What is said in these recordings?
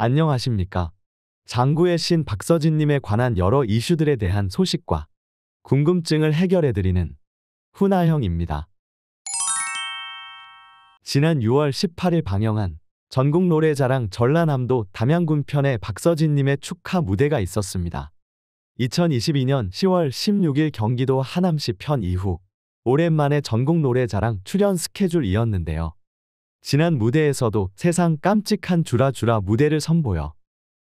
안녕하십니까. 장구의 신 박서진님에 관한 여러 이슈들에 대한 소식과 궁금증을 해결해드리는 훈아형입니다 지난 6월 18일 방영한 전국 노래자랑 전라남도 담양군 편의 박서진님의 축하 무대가 있었습니다. 2022년 10월 16일 경기도 하남시 편 이후 오랜만에 전국 노래자랑 출연 스케줄이었는데요. 지난 무대에서도 세상 깜찍한 주라주라 무대를 선보여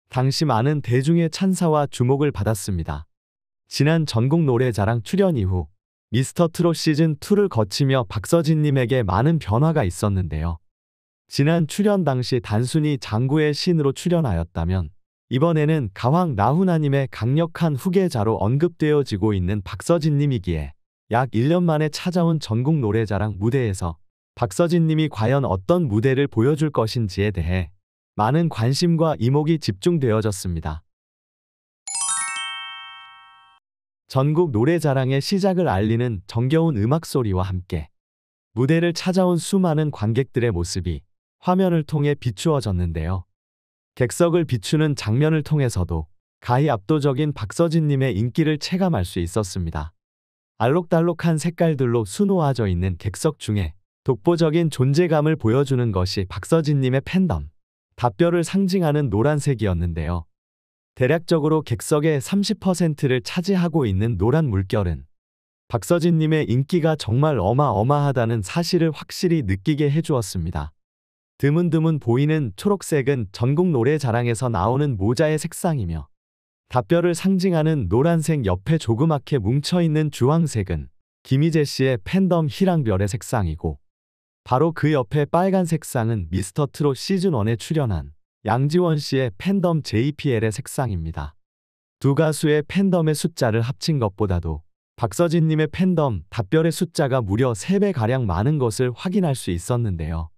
당시 많은 대중의 찬사와 주목을 받았습니다. 지난 전국 노래자랑 출연 이후 미스터 트롯 시즌2를 거치며 박서진님에게 많은 변화가 있었는데요. 지난 출연 당시 단순히 장구의 신으로 출연하였다면 이번에는 가왕 나훈아님의 강력한 후계자로 언급되어지고 있는 박서진님이기에 약 1년 만에 찾아온 전국 노래자랑 무대에서 박서진 님이 과연 어떤 무대를 보여줄 것인지에 대해 많은 관심과 이목이 집중되어졌습니다. 전국 노래자랑의 시작을 알리는 정겨운 음악 소리와 함께 무대를 찾아온 수많은 관객들의 모습이 화면을 통해 비추어졌는데요. 객석을 비추는 장면을 통해서도 가히 압도적인 박서진님의 인기를 체감할 수 있었습니다. 알록달록한 색깔들로 수놓아져 있는 객석 중에 독보적인 존재감을 보여주는 것이 박서진님의 팬덤, 답별을 상징하는 노란색이었는데요. 대략적으로 객석의 30%를 차지하고 있는 노란 물결은 박서진님의 인기가 정말 어마어마하다는 사실을 확실히 느끼게 해주었습니다. 드문드문 보이는 초록색은 전국 노래자랑에서 나오는 모자의 색상이며 답별을 상징하는 노란색 옆에 조그맣게 뭉쳐있는 주황색은 김희재 씨의 팬덤 희랑별의 색상이고 바로 그 옆에 빨간색 상은 미스터 트롯 시즌1에 출연한 양지원 씨의 팬덤 JPL의 색상입니다. 두 가수의 팬덤의 숫자를 합친 것보다도 박서진님의 팬덤 답별의 숫자가 무려 3배가량 많은 것을 확인할 수 있었는데요.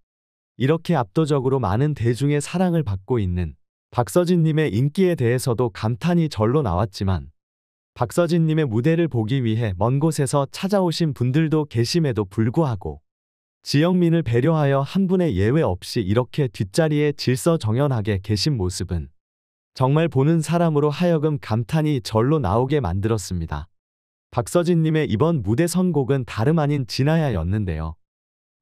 이렇게 압도적으로 많은 대중의 사랑을 받고 있는 박서진님의 인기에 대해서도 감탄이 절로 나왔지만 박서진님의 무대를 보기 위해 먼 곳에서 찾아오신 분들도 계심에도 불구하고 지영민을 배려하여 한 분의 예외 없이 이렇게 뒷자리에 질서정연하게 계신 모습은 정말 보는 사람으로 하여금 감탄이 절로 나오게 만들었습니다. 박서진님의 이번 무대 선곡은 다름 아닌 진아야였는데요.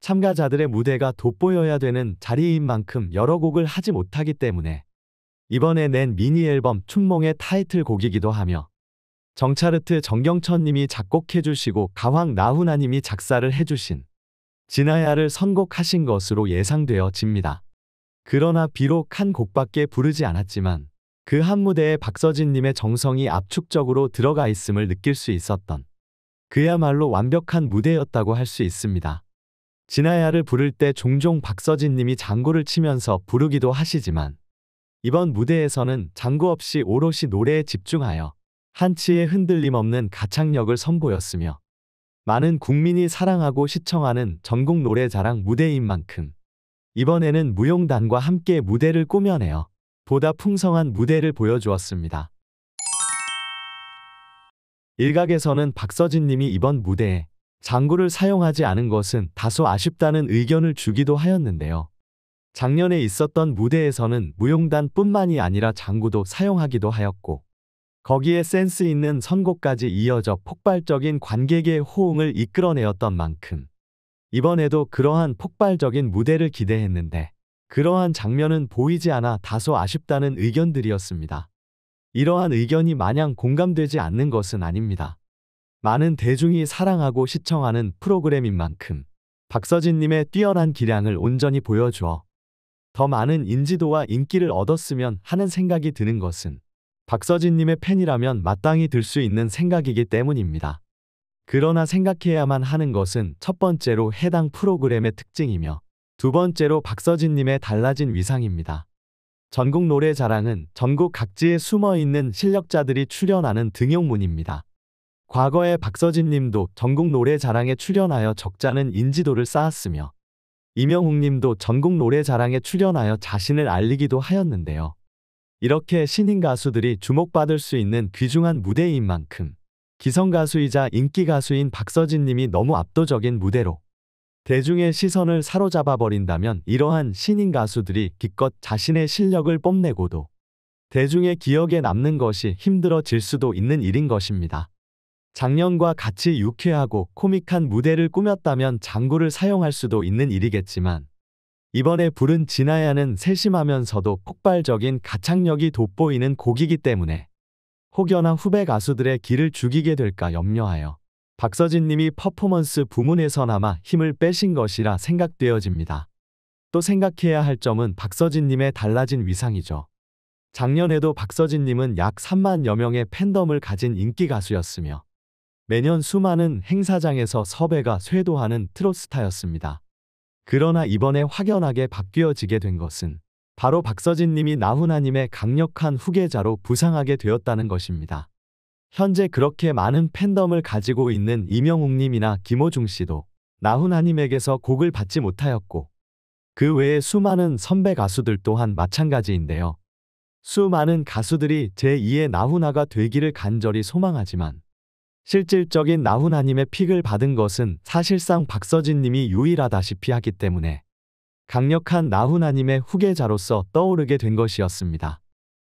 참가자들의 무대가 돋보여야 되는 자리인 만큼 여러 곡을 하지 못하기 때문에 이번에 낸 미니 앨범 춘몽의 타이틀곡이기도 하며 정차르트 정경천님이 작곡해주시고 가황 나훈아님이 작사를 해주신 지나야를 선곡하신 것으로 예상되어집니다. 그러나 비록 한 곡밖에 부르지 않았지만 그 한 무대에 박서진님의 정성이 압축적으로 들어가 있음을 느낄 수 있었던 그야말로 완벽한 무대였다고 할 수 있습니다. 지나야를 부를 때 종종 박서진님이 장구를 치면서 부르기도 하시지만 이번 무대에서는 장구 없이 오롯이 노래에 집중하여 한치의 흔들림 없는 가창력을 선보였으며 많은 국민이 사랑하고 시청하는 전국 노래자랑 무대인 만큼 이번에는 무용단과 함께 무대를 꾸며내어 보다 풍성한 무대를 보여주었습니다. 일각에서는 박서진 님이 이번 무대에 장구를 사용하지 않은 것은 다소 아쉽다는 의견을 주기도 하였는데요. 작년에 있었던 무대에서는 무용단뿐만이 아니라 장구도 사용하기도 하였고 거기에 센스 있는 선곡까지 이어져 폭발적인 관객의 호응을 이끌어내었던 만큼 이번에도 그러한 폭발적인 무대를 기대했는데 그러한 장면은 보이지 않아 다소 아쉽다는 의견들이었습니다. 이러한 의견이 마냥 공감되지 않는 것은 아닙니다. 많은 대중이 사랑하고 시청하는 프로그램인 만큼 박서진님의 뛰어난 기량을 온전히 보여주어 더 많은 인지도와 인기를 얻었으면 하는 생각이 드는 것은 박서진님의 팬이라면 마땅히 들 수 있는 생각이기 때문입니다. 그러나 생각해야만 하는 것은 첫 번째로 해당 프로그램의 특징이며 두 번째로 박서진님의 달라진 위상입니다. 전국 노래 자랑은 전국 각지에 숨어있는 실력자들이 출연하는 등용문입니다. 과거에 박서진님도 전국 노래 자랑에 출연하여 적잖은 인지도를 쌓았으며 이명욱님도 전국 노래 자랑에 출연하여 자신을 알리기도 하였는데요. 이렇게 신인 가수들이 주목받을 수 있는 귀중한 무대인 만큼 기성 가수이자 인기 가수인 박서진 님이 너무 압도적인 무대로 대중의 시선을 사로잡아 버린다면 이러한 신인 가수들이 기껏 자신의 실력을 뽐내고도 대중의 기억에 남는 것이 힘들어질 수도 있는 일인 것입니다. 작년과 같이 유쾌하고 코믹한 무대를 꾸몄다면 장구를 사용할 수도 있는 일이겠지만 이번에 부른 진아야는 세심하면서도 폭발적인 가창력이 돋보이는 곡이기 때문에 혹여나 후배 가수들의 길을 죽이게 될까 염려하여 박서진 님이 퍼포먼스 부문에서나마 힘을 빼신 것이라 생각되어집니다. 또 생각해야 할 점은 박서진 님의 달라진 위상이죠. 작년에도 박서진 님은 약 3만여 명의 팬덤을 가진 인기 가수였으며 매년 수많은 행사장에서 섭외가 쇄도하는 트롯스타였습니다. 그러나 이번에 확연하게 바뀌어지게 된 것은 바로 박서진 님이 나훈아님의 강력한 후계자로 부상하게 되었다는 것입니다. 현재 그렇게 많은 팬덤을 가지고 있는 이명웅 님이나 김호중 씨도 나훈아님에게서 곡을 받지 못하였고 그 외에 수많은 선배 가수들 또한 마찬가지인데요. 수많은 가수들이 제2의 나훈아가 되기를 간절히 소망하지만 실질적인 나훈아님의 픽을 받은 것은 사실상 박서진님이 유일하다시피 하기 때문에 강력한 나훈아님의 후계자로서 떠오르게 된 것이었습니다.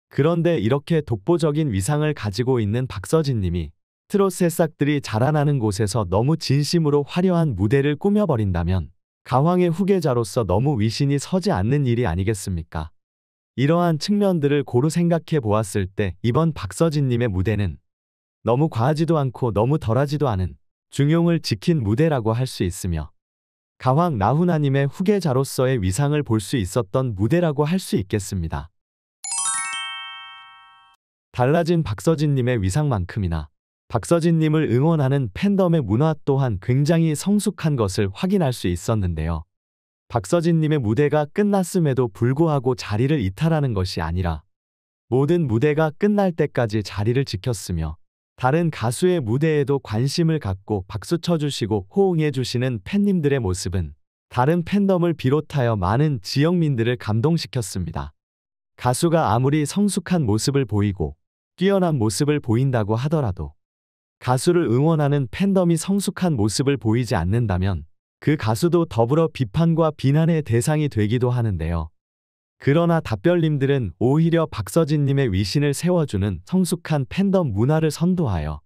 그런데 이렇게 독보적인 위상을 가지고 있는 박서진님이 트롯 새싹들이 자라나는 곳에서 너무 진심으로 화려한 무대를 꾸며버린다면 가왕의 후계자로서 너무 위신이 서지 않는 일이 아니겠습니까? 이러한 측면들을 고루 생각해 보았을 때 이번 박서진님의 무대는 너무 과하지도 않고 너무 덜하지도 않은 중용을 지킨 무대라고 할 수 있으며 가왕 나훈아님의 후계자로서의 위상을 볼 수 있었던 무대라고 할 수 있겠습니다. 달라진 박서진님의 위상만큼이나 박서진님을 응원하는 팬덤의 문화 또한 굉장히 성숙한 것을 확인할 수 있었는데요. 박서진님의 무대가 끝났음에도 불구하고 자리를 이탈하는 것이 아니라 모든 무대가 끝날 때까지 자리를 지켰으며 다른 가수의 무대에도 관심을 갖고 박수 쳐주시고 호응해 주시는 팬님들의 모습은 다른 팬덤을 비롯하여 많은 지역민들을 감동시켰습니다. 가수가 아무리 성숙한 모습을 보이고 뛰어난 모습을 보인다고 하더라도 가수를 응원하는 팬덤이 성숙한 모습을 보이지 않는다면 그 가수도 더불어 비판과 비난의 대상이 되기도 하는데요. 그러나 답별님들은 오히려 박서진님의 위신을 세워주는 성숙한 팬덤 문화를 선도하여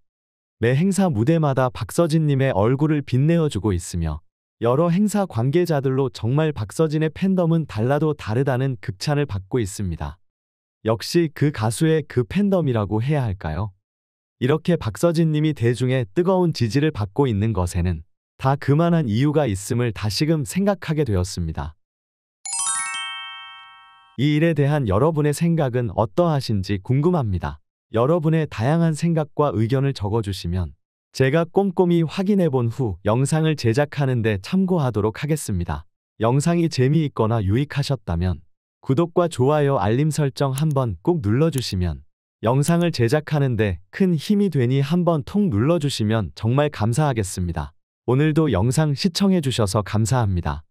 매 행사 무대마다 박서진님의 얼굴을 빛내어주고 있으며 여러 행사 관계자들로 정말 박서진의 팬덤은 달라도 다르다는 극찬을 받고 있습니다. 역시 그 가수의 그 팬덤이라고 해야 할까요? 이렇게 박서진님이 대중의 뜨거운 지지를 받고 있는 것에는 다 그만한 이유가 있음을 다시금 생각하게 되었습니다. 이 일에 대한 여러분의 생각은 어떠하신지 궁금합니다. 여러분의 다양한 생각과 의견을 적어주시면 제가 꼼꼼히 확인해 본 후 영상을 제작하는 데 참고하도록 하겠습니다. 영상이 재미있거나 유익하셨다면 구독과 좋아요 알림 설정 한번 꼭 눌러주시면 영상을 제작하는데 큰 힘이 되니 한번 통 눌러주시면 정말 감사하겠습니다. 오늘도 영상 시청해주셔서 감사합니다.